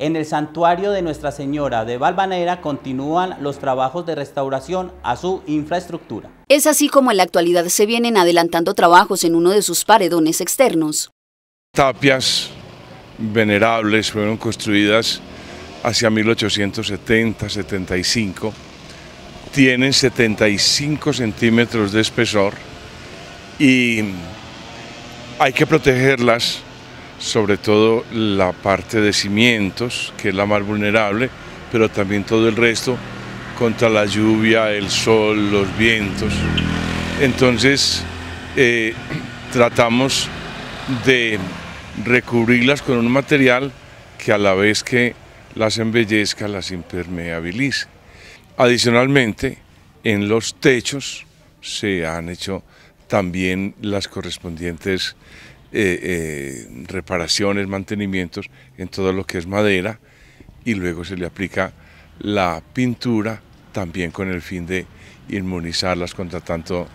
En el santuario de Nuestra Señora de Valvanera continúan los trabajos de restauración a su infraestructura. Es así como en la actualidad se vienen adelantando trabajos en uno de sus paredones externos. Tapias venerables fueron construidas hacia 1870-75, tienen 75 centímetros de espesor y hay que protegerlas sobre todo la parte de cimientos, que es la más vulnerable, pero también todo el resto contra la lluvia, el sol, los vientos. Entonces eh, tratamos de recubrirlas con un material que a la vez que las embellezca, las impermeabilice. Adicionalmente, en los techos se han hecho también las correspondientes eh, eh, reparaciones, mantenimientos en todo lo que es madera y luego se le aplica la pintura también con el fin de inmunizarlas contra tanto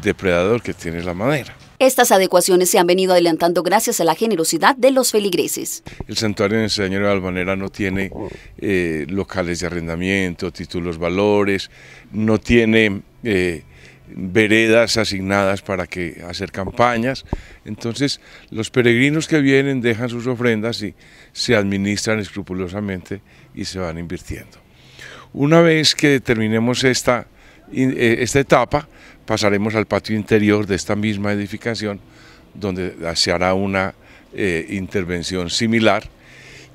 depredador que tiene la madera. Estas adecuaciones se han venido adelantando gracias a la generosidad de los feligreses. El santuario en Señor de Albanera no tiene eh, locales de arrendamiento, títulos valores, no tiene veredas asignadas para que hacer campañas. Entonces, los peregrinos que vienen dejan sus ofrendas y se administran escrupulosamente y se van invirtiendo. Una vez que terminemos esta, eh, esta etapa, pasaremos al patio interior de esta misma edificación, donde se hará una eh, intervención similar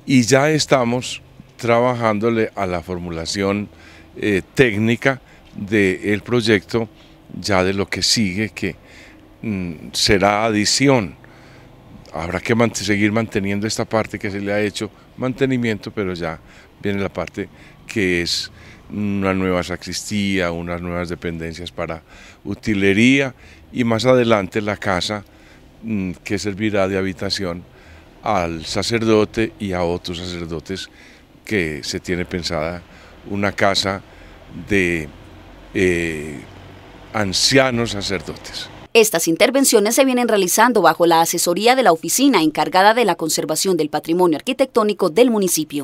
y ya estamos trabajándole a la formulación eh, técnica del proyecto ya de lo que sigue, que mm, será adición. Habrá que seguir manteniendo esta parte que se le ha hecho mantenimiento, pero ya viene la parte que es una nueva sacristía, unas nuevas dependencias para utilería y más adelante la casa mm, que servirá de habitación al sacerdote y a otros sacerdotes que se tiene pensada una casa de eh, ancianos sacerdotes. Estas intervenciones se vienen realizando bajo la asesoría de la oficina encargada de la conservación del patrimonio arquitectónico del municipio.